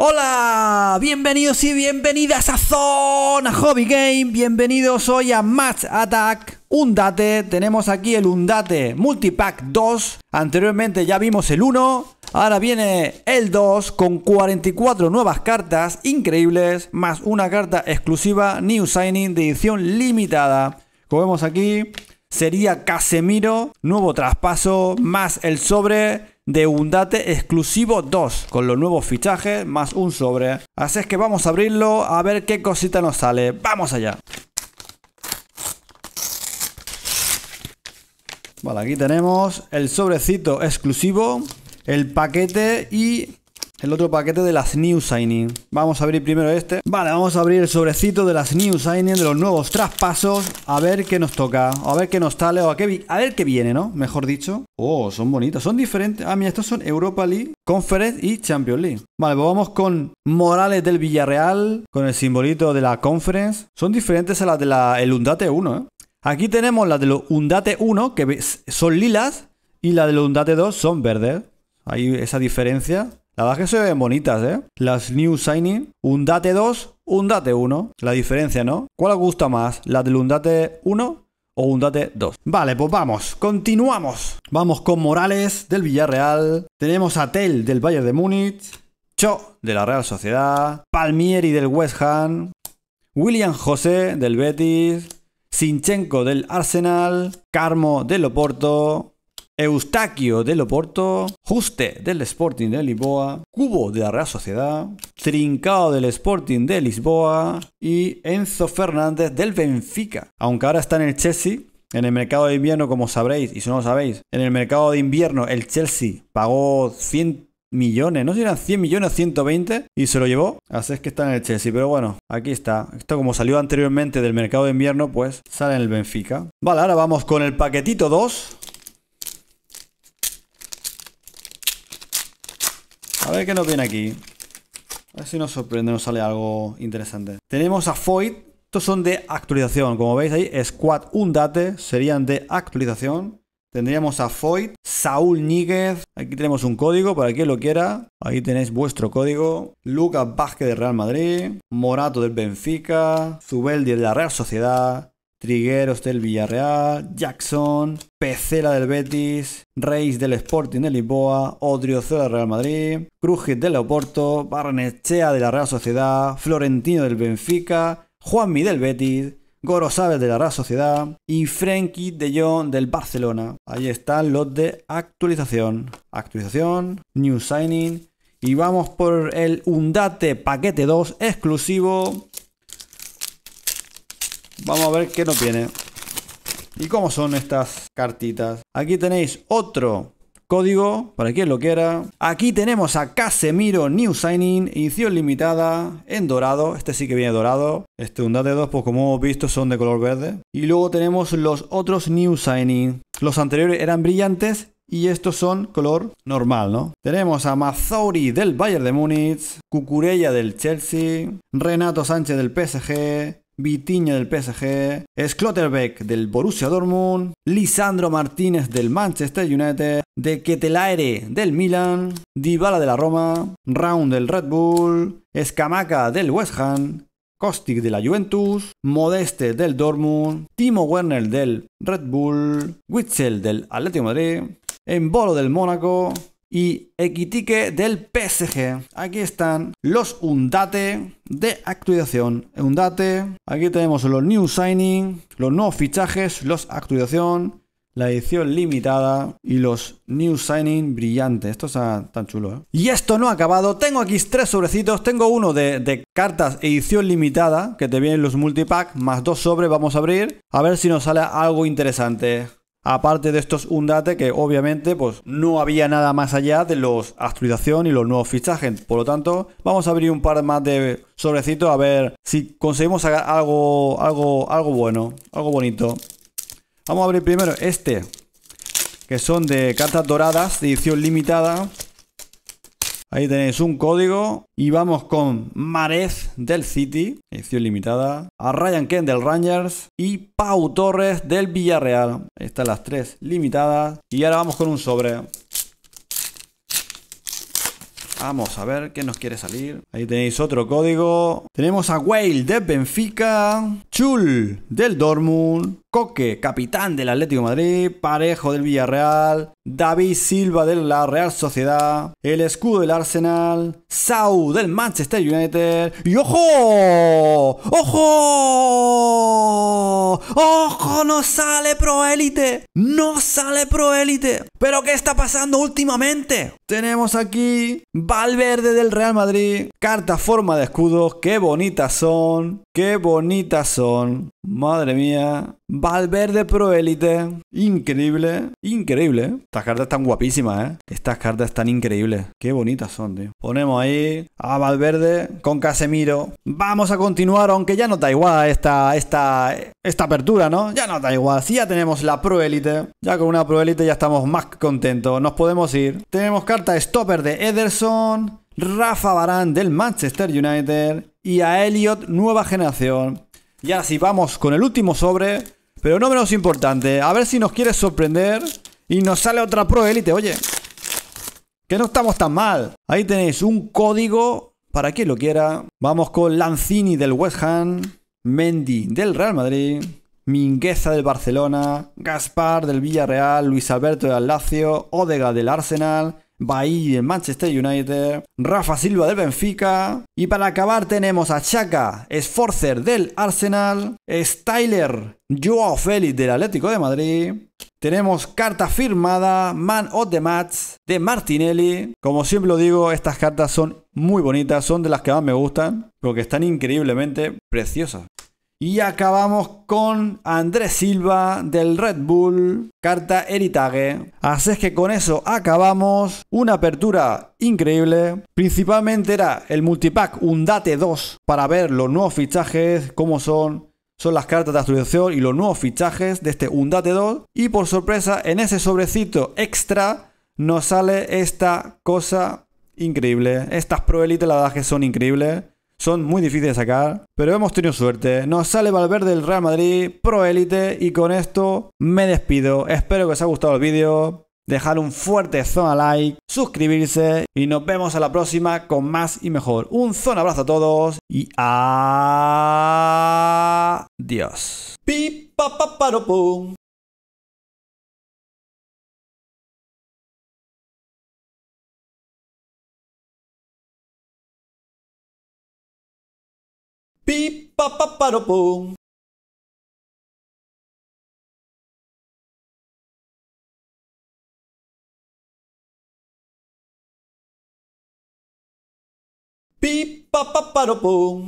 Hola, bienvenidos y bienvenidas a Zona Hobby Game, bienvenidos hoy a Match Attack Undate, tenemos aquí el Undate Multipack 2, anteriormente ya vimos el 1, ahora viene el 2 con 44 nuevas cartas increíbles, más una carta exclusiva New Signing de edición limitada. Como vemos aquí, sería Casemiro, nuevo traspaso, más el sobre de un date exclusivo 2 con los nuevos fichajes más un sobre. Así es que vamos a abrirlo a ver qué cosita nos sale. ¡Vamos allá! Vale, aquí tenemos el sobrecito exclusivo, el paquete y el otro paquete de las New Signing. Vamos a abrir primero este. Vale, vamos a abrir el sobrecito de las New Signing, de los nuevos traspasos. A ver qué nos toca, a ver qué nos sale, o a, a ver qué viene, ¿no? Mejor dicho. Oh, son bonitos, son diferentes. Ah, mira, estos son Europa League, Conference y Champions League. Vale, pues vamos con Morales del Villarreal, con el simbolito de la Conference. Son diferentes a las del la, Undate 1, ¿eh? Aquí tenemos las de los Undate 1, que son lilas, y las de los Undate 2 son verdes. Hay esa diferencia. La verdad es que se ven bonitas, ¿eh? Las New Signing, un Date 2, un Date 1. La diferencia, ¿no? ¿Cuál os gusta más? ¿La del date 1 o date 2? Vale, pues vamos, continuamos. Vamos con Morales del Villarreal. Tenemos a Tel, del Bayern de Múnich. Cho de la Real Sociedad. Palmieri del West Ham. William José del Betis. Sinchenko del Arsenal. Carmo del Oporto. Eustaquio del Oporto, Juste del Sporting de Lisboa, Cubo de la Real Sociedad, Trincao del Sporting de Lisboa y Enzo Fernández del Benfica. Aunque ahora está en el Chelsea, en el mercado de invierno, como sabréis, y si no lo sabéis, en el mercado de invierno el Chelsea pagó 100 millones, no sé eran 100 millones o 120 y se lo llevó. Así es que está en el Chelsea, pero bueno, aquí está. Esto como salió anteriormente del mercado de invierno, pues sale en el Benfica. Vale, ahora vamos con el paquetito 2 A ver qué nos viene aquí. A ver si nos sorprende, nos sale algo interesante. Tenemos a Foid. Estos son de actualización. Como veis ahí, Squad Undate serían de actualización. Tendríamos a Foid, Saúl Níguez. Aquí tenemos un código para quien lo quiera. Ahí tenéis vuestro código. Lucas Vázquez de Real Madrid. Morato del Benfica. Zubeldi de la Real Sociedad. Trigueros del Villarreal, Jackson, Pecela del Betis, Reis del Sporting de Lisboa, Odriozola del Real Madrid, Crujit del Oporto, Barnechea de la Real Sociedad, Florentino del Benfica, Juanmi del Betis, Gorosabel de la Real Sociedad y Frenkie de Jong del Barcelona. Ahí están los de actualización. Actualización, new signing. Y vamos por el Undate Paquete 2 exclusivo Vamos a ver qué nos viene. ¿Y cómo son estas cartitas? Aquí tenéis otro código, para quien lo quiera. Aquí tenemos a Casemiro New Signing, edición limitada en dorado. Este sí que viene dorado. Este un de 2, pues como hemos visto, son de color verde. Y luego tenemos los otros New Signing. Los anteriores eran brillantes y estos son color normal, ¿no? Tenemos a Mazauri del Bayern de Múnich, Cucurella del Chelsea, Renato Sánchez del PSG, Vitiña del PSG, Sklotterbeck del Borussia Dortmund, Lisandro Martínez del Manchester United, De Ketelaere del Milan, Dybala de la Roma, Round del Red Bull, Escamaca del West Ham, Kostic de la Juventus, Modeste del Dortmund, Timo Werner del Red Bull, Witzel del Atlético de Madrid, Embolo del Mónaco, y Equitique del PSG. Aquí están los Undate de actualización. Undate, aquí tenemos los new signing, los nuevos fichajes, los actualización, la edición limitada y los new signing brillantes. Esto está tan chulo. ¿eh? Y esto no ha acabado. Tengo aquí tres sobrecitos. Tengo uno de, de cartas edición limitada que te vienen los multipack más dos sobres. Vamos a abrir a ver si nos sale algo interesante. Aparte de estos Undate, que obviamente pues, no había nada más allá de los actualización y los nuevos fichajes. Por lo tanto, vamos a abrir un par más de sobrecitos a ver si conseguimos algo, algo, algo bueno, algo bonito. Vamos a abrir primero este, que son de cartas doradas, de edición limitada. Ahí tenéis un código y vamos con Marez del City, edición limitada, a Ryan Kent del Rangers y Pau Torres del Villarreal. están las tres limitadas y ahora vamos con un sobre. Vamos a ver qué nos quiere salir. Ahí tenéis otro código. Tenemos a Whale de Benfica, Chul del Dortmund, que capitán del Atlético Madrid, Parejo del Villarreal, David Silva de la Real Sociedad, el escudo del Arsenal, Sau del Manchester United y ¡ojo! ¡Ojo! ¡Ojo! ¡No sale Proélite! ¡No sale Proélite! ¿Pero qué está pasando últimamente? Tenemos aquí Valverde del Real Madrid, carta forma de escudos, qué bonitas son, Qué bonitas son. Madre mía. Valverde Proélite. Increíble. Increíble. Estas cartas están guapísimas, ¿eh? Estas cartas están increíbles. Qué bonitas son, tío. Ponemos ahí a Valverde con Casemiro. Vamos a continuar, aunque ya no da igual esta, esta, apertura, ¿no? Ya no da igual. Si ya tenemos la Proélite. Ya con una Proélite ya estamos más contentos. Nos podemos ir. Tenemos carta Stopper de Ederson. Rafa Barán del Manchester United y a Elliot Nueva Generación. Y ahora sí, vamos con el último sobre, pero no menos importante. A ver si nos quiere sorprender y nos sale otra Pro élite, oye. Que no estamos tan mal. Ahí tenéis un código para quien lo quiera. Vamos con Lanzini del West Ham, Mendy del Real Madrid, Mingueza del Barcelona, Gaspar del Villarreal, Luis Alberto del Lazio, Odega del Arsenal, Bahí del Manchester United, Rafa Silva del Benfica y para acabar tenemos a Chaka, Esforcer del Arsenal, Styler, Joao Félix del Atlético de Madrid. Tenemos carta firmada, Man of the Match de Martinelli. Como siempre lo digo, estas cartas son muy bonitas, son de las que más me gustan, porque están increíblemente preciosas. Y acabamos con Andrés Silva del Red Bull, carta Eritage Así es que con eso acabamos. Una apertura increíble. Principalmente era el multipack Undate 2 para ver los nuevos fichajes, cómo son. Son las cartas de actualización y los nuevos fichajes de este Undate 2. Y por sorpresa, en ese sobrecito extra nos sale esta cosa increíble. Estas Pro Elite la que son increíbles son muy difíciles de sacar, pero hemos tenido suerte. Nos sale Valverde del Real Madrid, pro élite, y con esto me despido. Espero que os haya gustado el vídeo, dejar un fuerte zona like, suscribirse y nos vemos a la próxima con más y mejor. Un zona abrazo a todos y adiós. Beep, pa pa pa da, boom. Beep, pa pa pa boom.